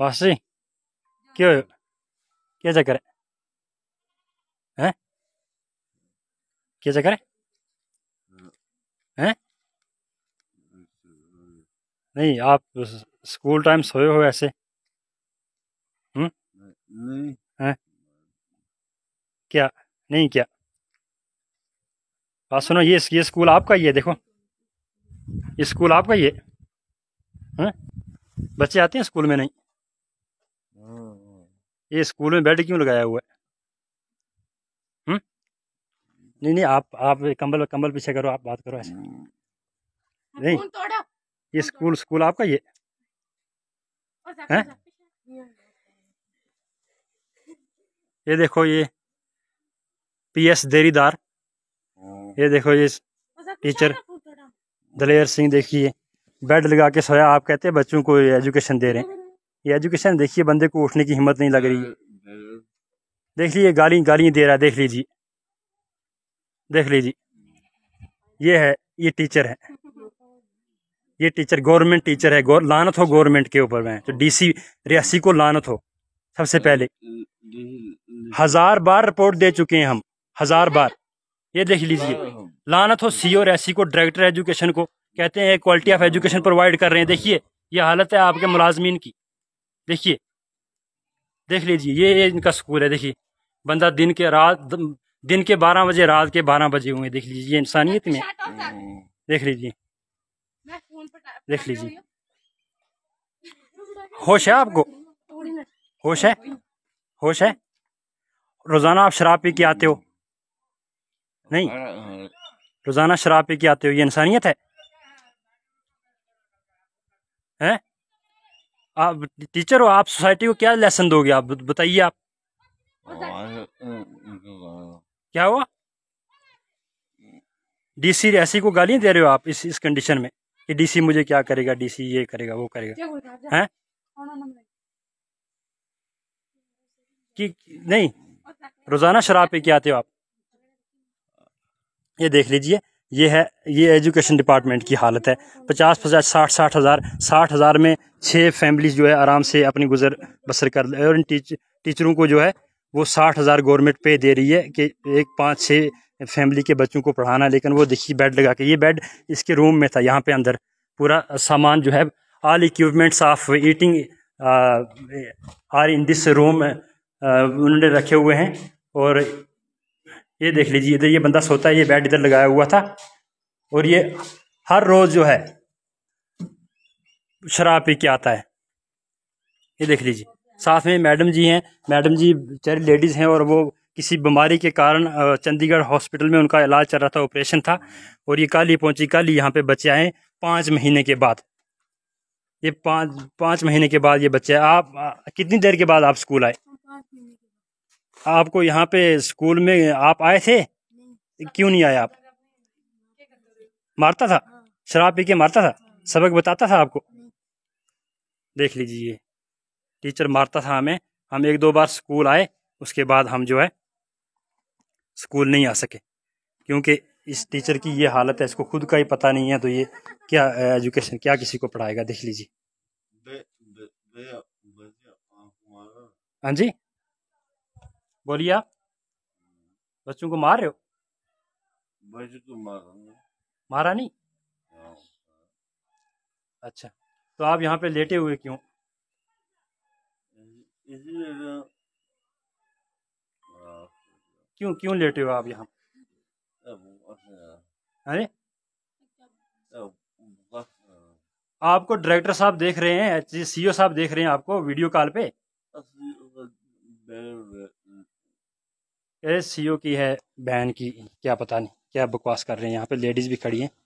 Master क्यों क्या चक्कर है हैं क्या चक्कर है हैं नहीं आप स्कूल टाइम सोए हो ऐसे हम्म क्या नहीं क्या बात सुनो ये ये स्कूल आपका ही है देखो ये स्कूल आपका ही है हैं बच्चे आते हैं स्कूल में नहीं ये स्कूल में बेड क्यों लगाया हुआ है हम्म? नहीं नहीं आप आप कंबल कंबल पीछे करो आप बात करो ऐसे हाँ, नहीं ये स्कूल स्कूल आपका ये ये देखो ये पीएस देरीदार हाँ। ये देखो ये टीचर दलेर सिंह देखिए बेड लगा के सोया आप कहते हैं बच्चों को एजुकेशन दे रहे हैं ये एजुकेशन देखिए बंदे को उठने की हिम्मत नहीं लग रही देख लीजिए गाली गालियाँ दे रहा है देख लीजिए देख लीजिए ये है ये टीचर है ये टीचर गवर्नमेंट टीचर है गौर, लानत हो गवर्नमेंट के ऊपर में तो डीसी रियासी को लानत हो सबसे पहले हजार बार रिपोर्ट दे चुके हैं हम हजार बार ये देख लीजिए लानत हो सीओ रियासी को डायरेक्टर एजुकेशन को कहते हैं क्वालिटी ऑफ एजुकेशन प्रोवाइड कर रहे हैं देखिए ये हालत है आपके मुलाजमीन की देखिए देख लीजिए ये इनका स्कूल है देखिए बंदा दिन के रात दिन के बारह बजे रात के बारह बजे हुए देख लीजिए ये इंसानियत में देख लीजिए देख लीजिए होश है आपको होश है होश है रोज़ाना आप शराब पी के आते हो नहीं रोज़ाना शराब पी के आते हो ये इंसानियत है हैं आप टीचर हो आप सोसाइटी को क्या लेसन दोगे आप बताइए आप क्या हुआ डीसी ऐसी को गाली दे रहे हो आप इस इस कंडीशन में कि डीसी मुझे क्या करेगा डीसी ये करेगा वो करेगा हैं कि नहीं रोजाना शराब पे क्या आते हो आप ये देख लीजिए ये है ये एजुकेशन डिपार्टमेंट की हालत है पचास पचास साठ साठ हज़ार साठ हज़ार में छः फैमिलीज जो है आराम से अपनी गुजर बसर कर रहे और इन टीच, टीचरों को जो है वो साठ हज़ार गवर्नमेंट पे दे रही है कि एक पाँच छः फैमिली के बच्चों को पढ़ाना लेकिन वो देखिए बेड लगा के ये बेड इसके रूम में था यहाँ पे अंदर पूरा सामान जो है all equipments of eating are in this room उन्होंने रखे हुए हैं और ये देख लीजिए इधर ये बंदा सोता है ये बेड इधर लगाया हुआ था और ये हर रोज़ जो है शराब पी के आता है ये देख लीजिए साथ में मैडम जी हैं मैडम जी बेचारे लेडीज़ हैं और वो किसी बीमारी के कारण चंडीगढ़ हॉस्पिटल में उनका इलाज चल रहा था ऑपरेशन था और ये काली ही काली कल ही यहाँ पे बच्चे आए पाँच महीने के बाद ये पाँच पाँच महीने के बाद ये बच्चे आप कितनी देर के बाद आप स्कूल आए आपको यहाँ पे स्कूल में आप आए थे क्यों नहीं आए आप मारता था शराब पी के मारता था सबक बताता था आपको देख लीजिए टीचर मारता था हमें हम एक दो बार स्कूल आए उसके बाद हम जो है स्कूल नहीं आ सके क्योंकि इस टीचर की ये हालत है इसको खुद का ही पता नहीं है तो ये क्या एजुकेशन क्या किसी को पढ़ाएगा देख लीजिए हाँ जी बोलिए आप बच्चों को मार रहे हो बच्चों को तो मारा नहीं हाँ। अच्छा तो आप यहाँ पे लेटे हुए क्यों क्यों क्यों लेटे हो आप यहाँ अरे आपको डायरेक्टर साहब देख रहे हैं सीईओ e साहब देख रहे हैं आपको वीडियो कॉल पे सीईओ e की है बहन की क्या पता नहीं क्या बकवास कर रहे हैं यहाँ पे लेडीज भी खड़ी हैं